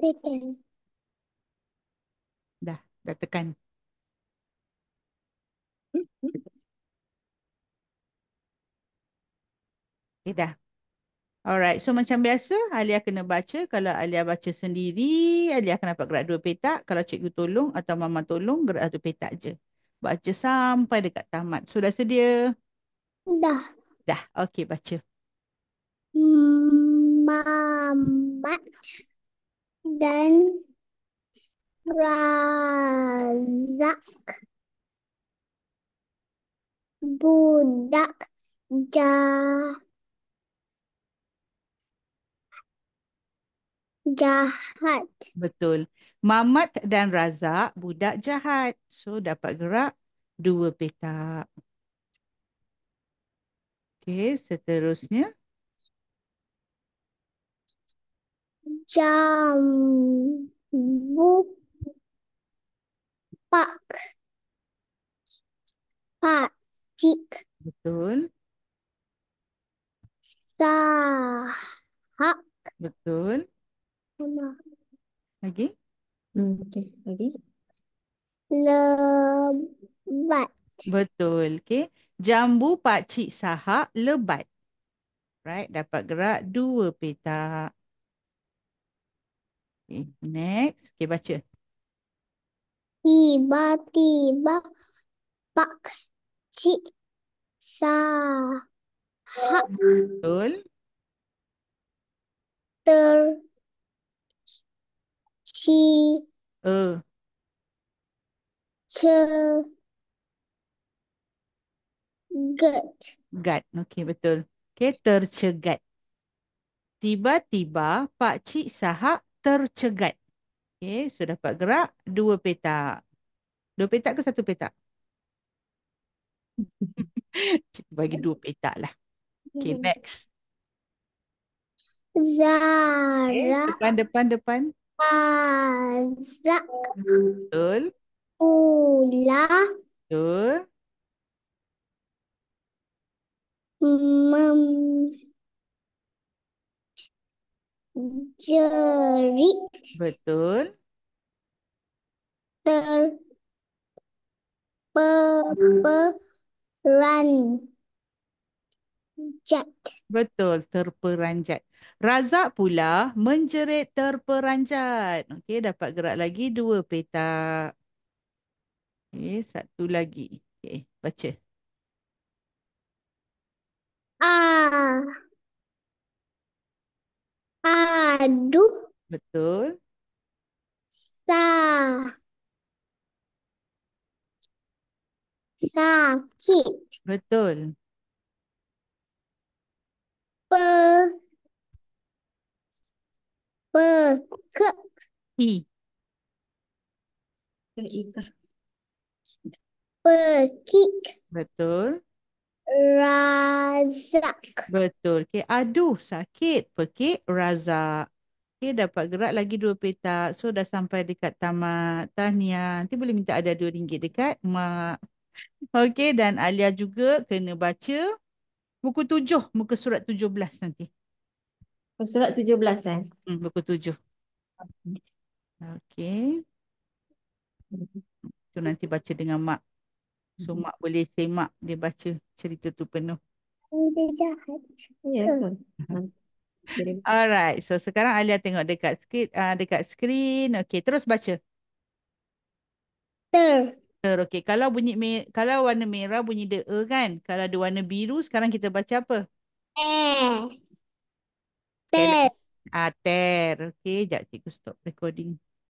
Tekan. Dah, dah tekan. Okay, eh, dah. Alright, so macam biasa Alia kena baca. Kalau Alia baca sendiri, Alia akan dapat gerak dua petak. Kalau cikgu tolong atau mama tolong, gerak satu petak je. Baca sampai dekat tamat. Sudah sedia? Dah. Dah, okay baca. Mamat. Mm, dan razak budak ja jahat. Betul. Mamat dan Razak budak jahat. So dapat gerak dua petak. Okey, seterusnya. Jambuk Pak Pak Cik Betul Sahak Betul Sama Lagi hmm, Okay, lagi Lebat Betul, okay Jambu Pak Cik Sahak lebat Right, dapat gerak dua petak Okay, next. Okay, baca. Tiba-tiba Pak Cik Sahab Betul. Ter Ci uh. Ce Gat. Gat. Okay, betul. Okay, tercegat. Tiba-tiba Pak Cik Sahak tercegat. okay so dapat gerak dua petak. Dua petak ke satu petak? Bagi dua petak lah. okay hmm. next. Zara. Okay, depan, depan, depan. Zara. Betul. Ula. Betul. Mem jerit. Betul. Ter terperanjat. Betul, terperanjat. Razak pula menjerit terperanjat. Okey, dapat gerak lagi dua petak. Okey, satu lagi. Okey, baca. Ah. Padu. Betul. Sa. Sakit. Betul. Pe. Pe. Ke. I. Pekik. Betul. Razak. Betul. Okay. Aduh, sakit. Pekik, razak. Okay, dapat gerak lagi dua petak. So, dah sampai dekat tamat. Tahniah. Nanti boleh minta ada dua ringgit dekat mak. Okay, dan Alia juga kena baca buku tujuh. Muka surat tujuh belas nanti. Muka surat tujuh belas kan? Hmm, buku tujuh. Okay. Itu nanti baca dengan mak. So, hmm. mak boleh semak dia baca cerita tu penuh. Dia jahat. Ya, yeah. Alright, so sekarang Alia tengok dekat skrin, uh, ah, dekat skrin. Okay, terus baca. Ter. Ter. Okay, kalau bunyi mer, kalau warna merah bunyi de e kan? Kalau ada warna biru, sekarang kita baca apa? E. Ter. Ah, ter. Okay, jap cikgu stop recording.